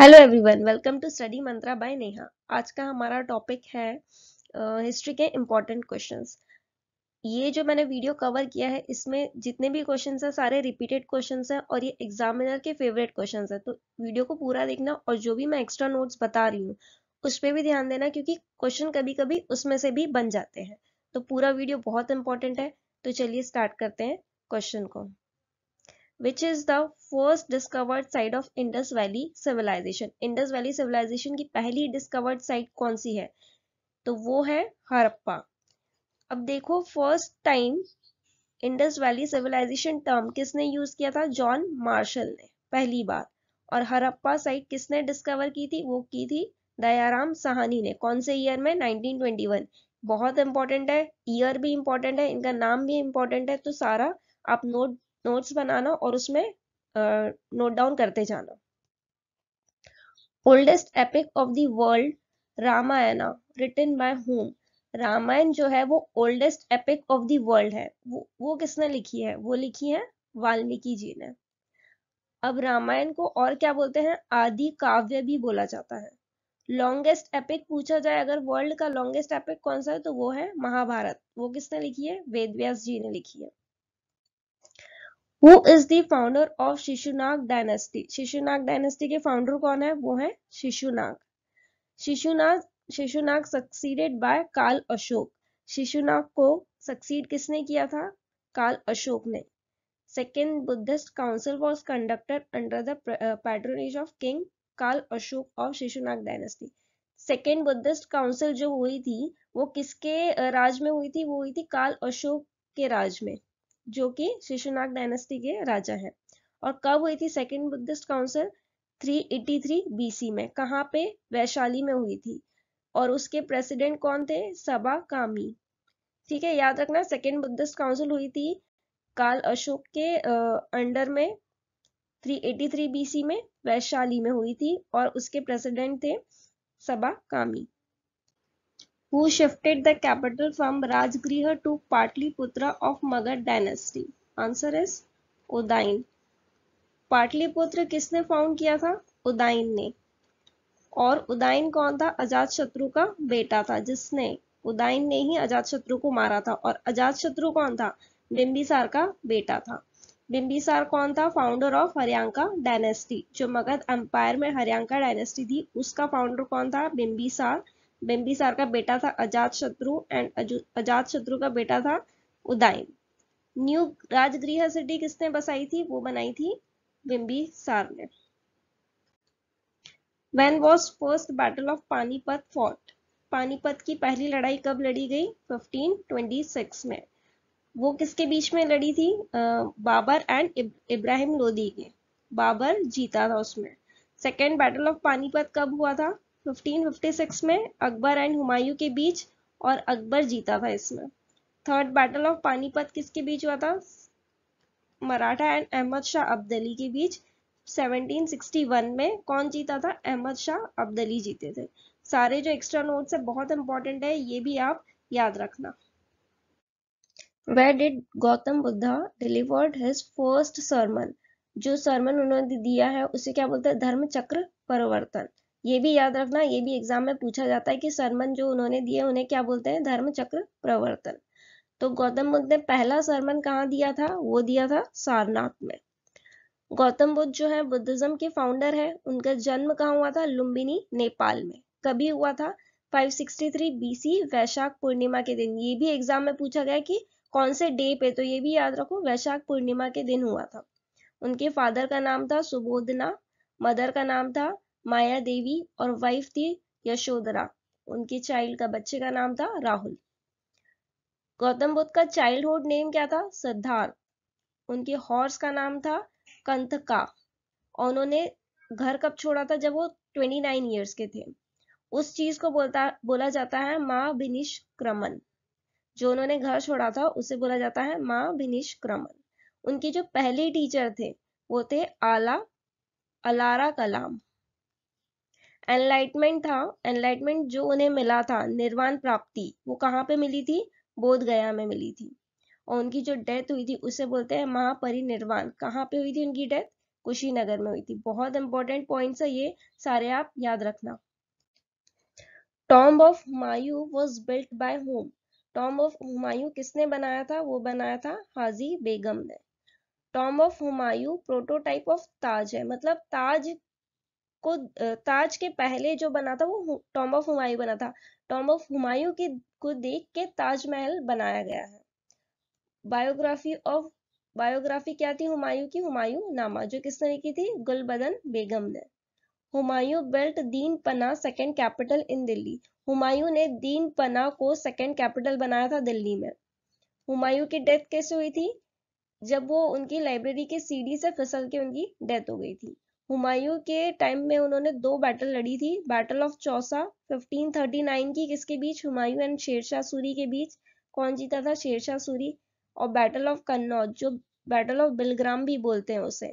Hello everyone welcome to Study Mantra by Neha आज का हमारा टॉपिक है हिस्ट्री uh, के इम्पोर्टेंट क्वेश्चंस ये जो मैंने वीडियो कवर किया है इसमें जितने भी क्वेश्चंस हैं सारे रिपीटेड क्वेश्चंस हैं और ये एग्जामिनर के फेवरेट क्वेश्चंस हैं तो वीडियो को पूरा देखना और जो भी मैं एक्स्ट्रा नोट्स बता रही हूँ उस पर भी ध्यान देना क्योंकि क्वेश्चन कभी कभी उसमें से भी बन जाते हैं तो पूरा वीडियो बहुत इंपॉर्टेंट है तो चलिए स्टार्ट करते हैं क्वेश्चन को which is the first discovered site of Indus Valley Civilisation Indus Valley Civilisation की पहली डिस्कवर्ड साइट कौन सी है तो वो है हरप्पा अब देखो first time Indus Valley Civilisation term किसने यूज किया था जॉन मार्शल ने पहली बार और हरप्पा साइट किसने डिस्कवर की थी वो की थी दयाराम साहनी ने कौन से ईयर में 1921 बहुत इंपॉर्टेंट है ईयर भी इंपॉर्टेंट है इनका नाम भी इंपॉर्टेंट है तो सारा आप नोट नोट्स बनाना और उसमें नोट डाउन करते जाना oldest epic of world Ramayana written written by whom Ramayana जो है वो ओल्डेस्ट एपिक ऑफ दर्ल्ड है वो वो किसने लिखी है वो लिखी है वाल्मीकि जी ने अब रामायण को और क्या बोलते हैं आदि काव्य भी बोला जाता है लॉन्गेस्ट एपिक पूछा जाए अगर वर्ल्ड का लॉन्गेस्ट एपिक कौन सा है तो वो है महाभारत वो किसने लिखी है वेद व्यास जी ने लिखी है who is the founder of Shishunaga dynasty Shishunaga dynasty के फाउंडर कौन है वो है शिशुनाग शिशुनाग शिशुनाग सक्सीडेड बाय काल अशोक शिशुनाग को सक्सीड किसने किया था काल अशोक ने second Buddhist council was conducted under the patronage of king Kala Ashoka of Shishunaga dynasty second Buddhist council जो हुई थी वो किसके uh, राज में हुई थी वो हुई थी काल अशोक के राज में जो कि शिशुनाग डायनेस्टी के राजा हैं और कब हुई थी सेकेंड बुद्धिस्ट काउंसिल 383 बीसी में कहाँ पे वैशाली में हुई थी और उसके प्रेसिडेंट कौन थे सबा कामी ठीक है याद रखना सेकेंड बुद्धिस्ट काउंसिल हुई थी काल अशोक के अंडर में 383 बीसी में वैशाली में हुई थी और उसके प्रेसिडेंट थे सबा कामी who shifted the capital from Rajgriha to Patliputra of Magad dynasty? Answer is Udain. patliputra किसने फाउंड किया था उदाइन ने और उदयन कौन था अजात शत्रु का बेटा था जिसने उदयन ने ही अजात शत्रु को मारा था और अजात शत्रु कौन था बिम्बिसार का बेटा था बिम्बिसार कौन था फाउंडर ऑफ हरियांका डायनेस्टी जो मगध एम्पायर में हरियांका डायनेस्टी थी उसका फाउंडर कौन था बिम्बिसार बिम्बिसार का बेटा था अजात शत्रु एंड अजात शत्रु का बेटा था उदय न्यू राजगृह सिटी किसने बसाई थी वो बनाई थी बिम्बिसार ने when was first battle of Panipat fought Panipat की पहली लड़ाई कब लड़ी गई 1526 में वो किसके बीच में लड़ी थी आ, बाबर एंड इब्राहिम लोदी के बाबर जीता था उसमें सेकेंड बैटल ऑफ पानीपत कब हुआ था 1556 में अकबर एंड हुमायूं के बीच और अकबर जीता था इसमें थर्ड बैटल ऑफ पानीपत किसके बीच हुआ था मराठा एंड अहमद शाह अब्दली के बीच 1761 में कौन जीता था अहमद शाह अब्दली जीते थे सारे जो एक्स्ट्रा नोट्स है बहुत इंपॉर्टेंट है ये भी आप याद रखना where did Gautam Buddha delivered his first sermon जो सरमन उन्होंने दिया है उसे क्या बोलते हैं धर्म चक्र परिवर्तन ये भी याद रखना ये भी एग्जाम में पूछा जाता है कि सरमन जो उन्होंने दिए उन्हें क्या बोलते हैं धर्म चक्र प्रवर्तन तो गौतम बुद्ध ने पहला सरमन कहाँ दिया था वो दिया था सारनाथ में गौतम बुद्ध जो है बुद्धिज्म के फाउंडर है उनका जन्म कहाँ हुआ था लुम्बिनी नेपाल में कभी हुआ था 563 बीसी वैशाख पूर्णिमा के दिन ये भी एग्जाम में पूछा गया कि कौन से डे पे तो ये भी याद रखो वैशाख पूर्णिमा के दिन हुआ था उनके फादर का नाम था सुबोधना मदर का नाम था माया देवी और वाइफ थी यशोधरा उनके चाइल्ड का बच्चे का नाम था राहुल गौतम बुद्ध का चाइल्डहुड नेम क्या था सिद्धार्थ उनके हॉर्स का नाम था कंथका और उन्होंने घर कब छोड़ा था जब वो 29 नाइन ईयर्स के थे उस चीज को बोलता बोला जाता है माँ क्रमन जो उन्होंने घर छोड़ा था उसे बोला जाता है माँ क्रमन उनके जो पहले टीचर थे वो थे आला अलारा कलाम एनलाइटमेंट था एनलाइटमेंट जो उन्हें मिला था निर्वाण प्राप्ति वो कहाँ पे मिली थी बोध गया में मिली थी और उनकी जो डेथ हुई थी उसे बोलते हैं महापरिनिर्वाण कहाँ पे हुई थी उनकी डेथ कुशीनगर में हुई थी बहुत इंपॉर्टेंट पॉइंट है ये सारे आप याद रखना tomb of Humayun was built by whom tomb of Humayun किसने बनाया था वो बनाया था हाजी बेगम ने tomb of Humayun prototype of Taj है मतलब ताज को ताज के पहले जो बना था वो टॉम्ब ऑफ हुमायूं बना था टॉम्ब ऑफ हुमायूं की को देख के ताजमहल बनाया गया है बायोग्राफी ऑफ बायोग्राफी क्या थी हुमायूं की हुमायूं नामा जो किसने लिखी थी गुलबदन बेगम ने Humayun built Din Panah second capital in Delhi Humayun ने दीन पना को सेकेंड कैपिटल बनाया था दिल्ली में हुमायूं की डेथ कैसे हुई थी जब वो उनकी लाइब्रेरी के सीढ़ी से फिसल के उनकी डेथ हो गई थी हुमायूं के टाइम में उन्होंने दो बैटल लड़ी थी बैटल ऑफ चौसा 1539 की किसके बीच हुमायूं एंड शेरशाह सूरी के बीच कौन जीता था शेरशाह सूरी और बैटल ऑफ कन्नौज जो बैटल ऑफ बिलग्राम भी बोलते हैं उसे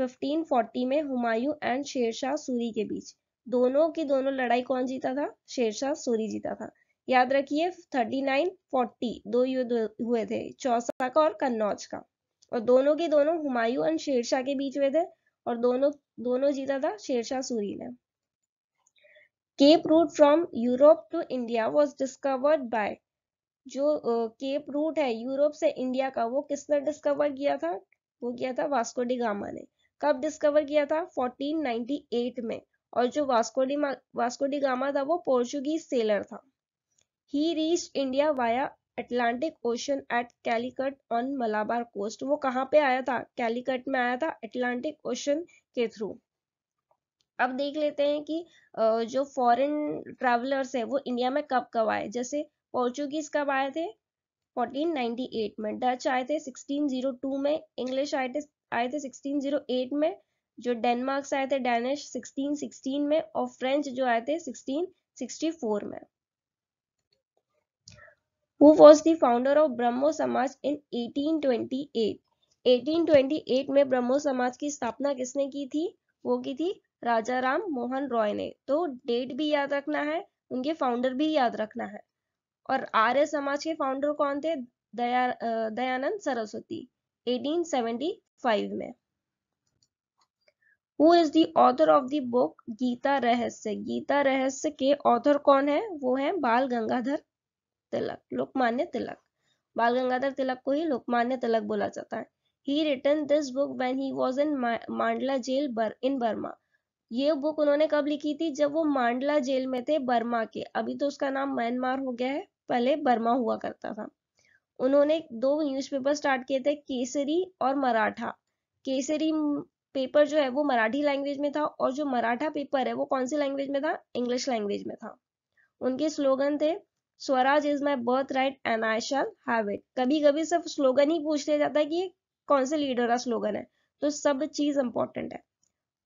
1540 में हुमायूं एंड शेरशाह सूरी के बीच दोनों की दोनों लड़ाई कौन जीता था शेरशाह सूरी जीता था याद रखिए 39, 40 दो युद्ध हुए थे चौसा का और कन्नौज का और दोनों के दोनों हुमायूं एंड शेरशाह के बीच हुए थे और दोनों दोनों जीता था शेरशाह सूरी ने Cape route from Europe to India was discovered by जो केप uh, रूट है यूरोप से इंडिया का वो किसने डिस्कवर किया था वो किया था वास्को डी गामा ने कब डिस्कवर किया था 1498 में और जो Vasco da Vasco da Gama था वो पोर्चुगीज सेलर था he reach India via Atlantic Ocean at Calicut on Malabar coast वो कहाँ पे आया था कैलीकट में आया था अटलांटिक ओशन के थ्रू अब देख लेते हैं कि जो फॉरेन ट्रेवलर्स है वो इंडिया में कब कब आए जैसे पोर्चुगीज कब आए थे 1498 में डच आए थे 1602 में इंग्लिश आए थे आए थे 1608 में जो डेनमार्क आए थे डेनिश 1616 में और फ्रेंच जो आए थे 1664 में who was the founder of Brahmo Samaj in 1828. 1828 में brahmo samaj की स्थापना किसने की थी वो की थी राजा राम मोहन रॉय ने तो date भी याद रखना है उनके founder भी याद रखना है और आर्य समाज के फाउंडर कौन थे दया दयानंद सरस्वती 1875 में who is the author of the book Gita Rahasya Gita रहस्य के ऑथर कौन है वो है बाल गंगाधर तिलक लोकमान्य तिलक बाल गंगाधर तिलक को ही लोकमान्य तिलक बोला जाता है he written this book when he was in Mandalay jail बर, इन बर्मा ये बुक उन्होंने कब लिखी थी जब वो मांडला जेल में थे बर्मा के अभी तो उसका नाम म्यांमार हो गया है पहले बर्मा हुआ करता था उन्होंने दो न्यूज़पेपर स्टार्ट किए थे केसरी और मराठा केसरी पेपर जो है वो मराठी लैंग्वेज में था और जो मराठा पेपर है वो कौन सी लैंग्वेज में था इंग्लिश लैंग्वेज में था उनके स्लोगन थे Swaraj is my birthright and I shall have it कभी कभी सिर्फ स्लोगन ही पूछ लिया जाता है कि कौन से लीडर का स्लोगन है तो सब चीज इंपॉर्टेंट है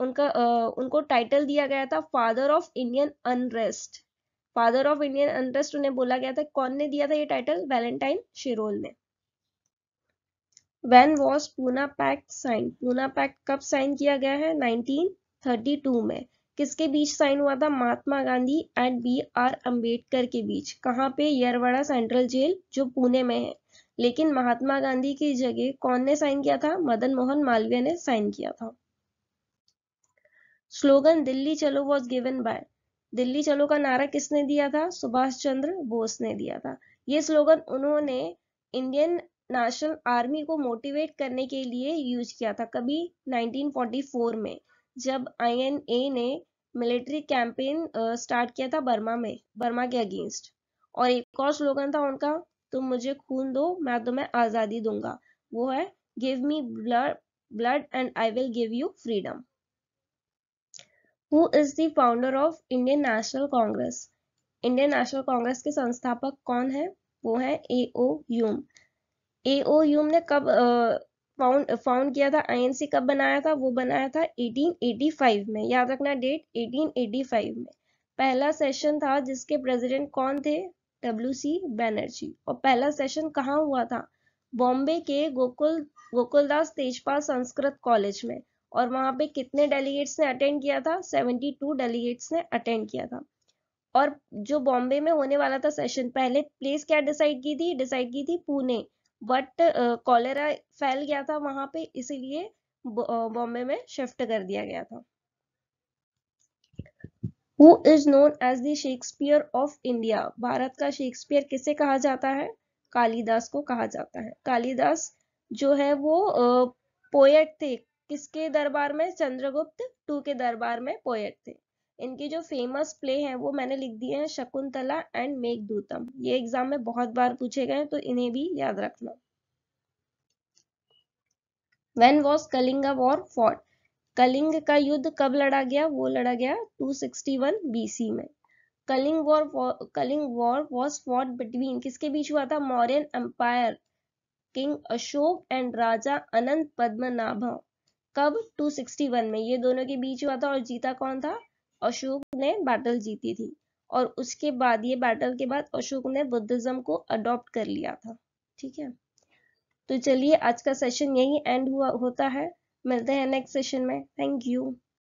उनका आ, उनको टाइटल दिया गया था father of Indian unrest father of Indian unrest उन्हें बोला गया था कौन ने दिया था ये टाइटल वैलेंटाइन शिरोल ने when was Poona pact sign Poona pact कब साइन किया गया है 1932 में किसके बीच साइन हुआ था Mahatma Gandhi and B R Ambedkar के बीच कहाँ पे यरवाड़ा सेंट्रल जेल जो पुणे में है लेकिन महात्मा गांधी की जगह कौन ने साइन किया था मदन मोहन मालवीय ने साइन किया था स्लोगन दिल्ली चलो वॉज गिवन बाय दिल्ली चलो का नारा किसने दिया था सुभाष चंद्र बोस ने दिया था ये स्लोगन उन्होंने इंडियन नेशनल आर्मी को मोटिवेट करने के लिए यूज किया था कभी 1944 में जब आईएनए ने मिलिट्री कैंपेन स्टार्ट किया था बर्मा में बर्मा के अगेंस्ट और एक और स्लोगन था उनका तुम मुझे खून दो मैं तुम्हें आज़ादी दूंगा वो है give me blood blood and I will give you freedom who is the founder of Indian National Congress Indian National Congress के संस्थापक कौन है वो है ए ओ यूम ए ओ यूम ने कब फाउंड फाउंड किया था आईएनसी कब बनाया था वो बनाया था 1885 में याद रखना डेट 1885 में पहला सेशन था जिसके प्रेसिडेंट कौन थे डब्ल्यू सी बैनर्जी और पहला सेशन कहाँ हुआ था बॉम्बे के गोकुल गोकुलदास तेजपाल संस्कृत कॉलेज में और वहां पे कितने डेलीगेट्स ने अटेंड किया था 72 डेलीगेट्स ने अटेंड किया था और जो बॉम्बे में होने वाला था सेशन पहले प्लेस क्या डिसाइड की थी डिसाइड की थी पुणे बट कॉलेरा फैल गया था वहां पे इसीलिए बॉम्बे में शिफ्ट कर दिया गया था who is known as the of India भारत का शेक्सपियर किसे कहा जाता है कालिदास को कहा जाता है कालिदास जो है वो पोएट थे किसके दरबार में चंद्रगुप्त टू के दरबार में पोएट थे इनकी जो फेमस प्ले हैं वो मैंने लिख दिए हैं शकुंतला एंड मेघदूतम ये एग्जाम में बहुत बार पूछे गए तो इन्हें भी याद रखना when was Kalinga war fought Kalinga का युद्ध कब लड़ा गया वो लड़ा गया 261 सी में Kalinga war Kalinga war was fought between किसके बीच हुआ था Mauryan empire king Ashoka and Raja Ananta Padmanabha कब 261 में ये दोनों के बीच हुआ था और जीता कौन था अशोक ने बैटल जीती थी और उसके बाद ये बैटल के बाद अशोक ने बुद्धिज्म को अडॉप्ट कर लिया था ठीक है तो चलिए आज का सेशन यही एंड हुआ होता है मिलते हैं नेक्स्ट सेशन में थैंक यू